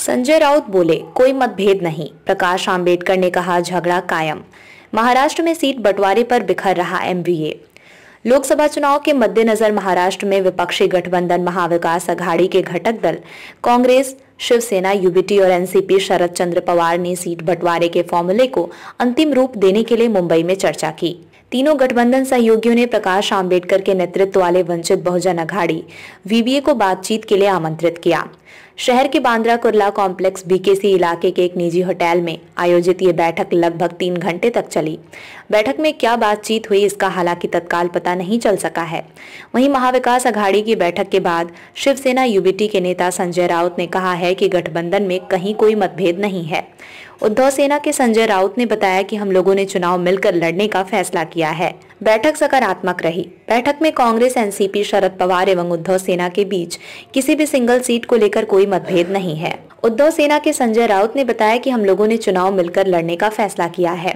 संजय राउत बोले कोई मतभेद नहीं प्रकाश आम्बेडकर ने कहा झगड़ा कायम महाराष्ट्र में सीट बंटवारे पर बिखर रहा एमवीए लोकसभा चुनाव के मद्देनजर महाराष्ट्र में विपक्षी गठबंधन महाविकास अघाड़ी के घटक दल कांग्रेस शिवसेना यूबीटी और एनसीपी शरद चंद्र पवार ने सीट बंटवारे के फॉर्मूले को अंतिम रूप देने के लिए मुंबई में चर्चा की तीनों गठबंधन सहयोगियों ने प्रकाश आम्बेडकर के नेतृत्व वाले वंचित बहुजन अघाड़ी वीबीए को बातचीत के लिए आमंत्रित किया शहर के बांद्रा कुर्ला कॉम्प्लेक्स बीकेसी इलाके के एक निजी होटल में आयोजित ये बैठक लगभग तीन घंटे तक चली बैठक में क्या बातचीत हुई इसका हालांकि तत्काल पता नहीं चल सका है वहीं महाविकास अघाड़ी की बैठक के बाद शिवसेना यूबीटी के नेता संजय राउत ने कहा है कि गठबंधन में कहीं कोई मतभेद नहीं है उद्धव सेना के संजय राउत ने बताया कि हम लोगों ने चुनाव मिलकर लड़ने का फैसला किया किया है बैठक सकारात्मक रही बैठक में कांग्रेस एनसीपी शरद पवार एवं उद्धव सेना के बीच किसी भी सिंगल सीट को लेकर कोई मतभेद नहीं है उद्धव सेना के संजय राउत ने बताया कि हम लोगों ने चुनाव मिलकर लड़ने का फैसला किया है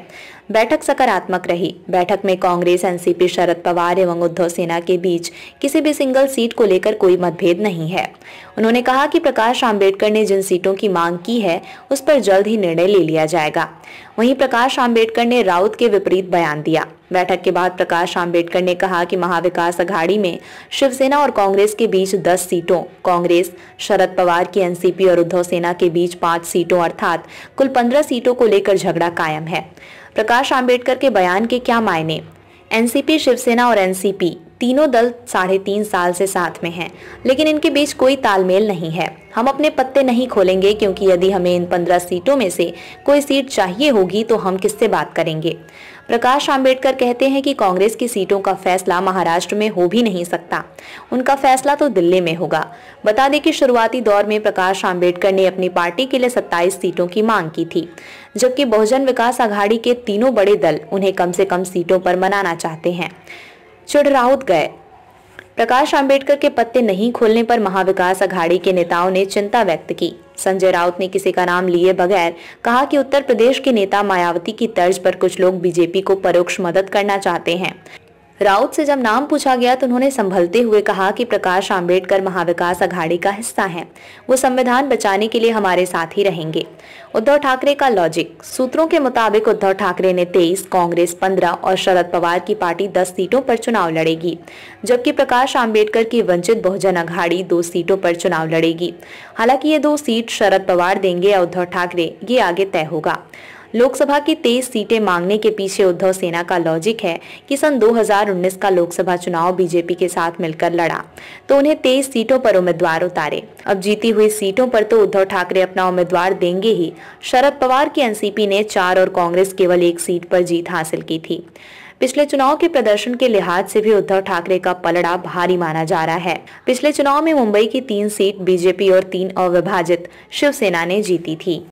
बैठक सकारात्मक रही बैठक में कांग्रेस एनसीपी शरद पवार एवं उद्धव सेना के बीच किसी भी सिंगल सीट को लेकर कोई मतभेद नहीं है उन्होंने कहा कि प्रकाश आम्बेडकर ने जिन सीटों की मांग की है उस पर जल्द ही निर्णय ले लिया जाएगा वहीं प्रकाश आम्बेडकर ने राउत के विपरीत बयान दिया बैठक के बाद प्रकाश आम्बेडकर ने कहा कि महाविकास अघाड़ी में शिवसेना और कांग्रेस के बीच 10 सीटों कांग्रेस शरद पवार की एनसीपी और उद्धव सेना के बीच पांच सीटों अर्थात कुल 15 सीटों को लेकर झगड़ा कायम है प्रकाश आम्बेडकर के बयान के क्या मायने एनसीपी शिवसेना और एनसीपी तीनों दल साढ़े तीन साल से साथ में हैं लेकिन इनके बीच कोई तालमेल नहीं है हम अपने पत्ते नहीं खोलेंगे क्योंकि यदि हमें इन पंद्रह सीटों में से कोई सीट चाहिए होगी तो हम किससे बात करेंगे प्रकाश आम्बेडकर कहते हैं कि कांग्रेस की सीटों का फैसला महाराष्ट्र में हो भी नहीं सकता उनका फैसला तो दिल्ली में होगा बता दें कि शुरुआती दौर में प्रकाश आम्बेडकर ने अपनी पार्टी के लिए 27 सीटों की मांग की थी जबकि बहुजन विकास आघाड़ी के तीनों बड़े दल उन्हें कम से कम सीटों पर मनाना चाहते हैं चिड़राउत गए प्रकाश आंबेडकर के पत्ते नहीं खोलने पर महाविकास अघाड़ी के नेताओं ने चिंता व्यक्त की संजय राउत ने किसी का नाम लिए बगैर कहा कि उत्तर प्रदेश के नेता मायावती की तर्ज पर कुछ लोग बीजेपी को परोक्ष मदद करना चाहते हैं राउत से जब नाम पूछा गया तो उन्होंने संभलते हुए कहा कि प्रकाश आम्बेडकर महाविकास अघाड़ी का हिस्सा हैं वो संविधान बचाने के लिए हमारे साथ ही रहेंगे उद्धव ठाकरे का लॉजिक सूत्रों के मुताबिक उद्धव ठाकरे ने तेईस कांग्रेस पंद्रह और शरद पवार की पार्टी दस सीटों पर चुनाव लड़ेगी जबकि प्रकाश आम्बेडकर की वंचित बहुजन अघाड़ी दो सीटों पर चुनाव लड़ेगी हालांकि ये दो सीट शरद पवार देंगे या उद्धव ठाकरे ये आगे तय होगा लोकसभा की तेईस सीटें मांगने के पीछे उद्धव सेना का लॉजिक है कि सन 2019 का लोकसभा चुनाव बीजेपी के साथ मिलकर लड़ा तो उन्हें तेईस सीटों पर उम्मीदवार उतारे अब जीती हुई सीटों पर तो उद्धव ठाकरे अपना उम्मीदवार देंगे ही शरद पवार की एनसीपी ने चार और कांग्रेस केवल एक सीट पर जीत हासिल की थी पिछले चुनाव के प्रदर्शन के लिहाज से भी उद्धव ठाकरे का पलड़ा भारी माना जा रहा है पिछले चुनाव में मुंबई की तीन सीट बीजेपी और तीन अविभाजित शिवसेना ने जीती थी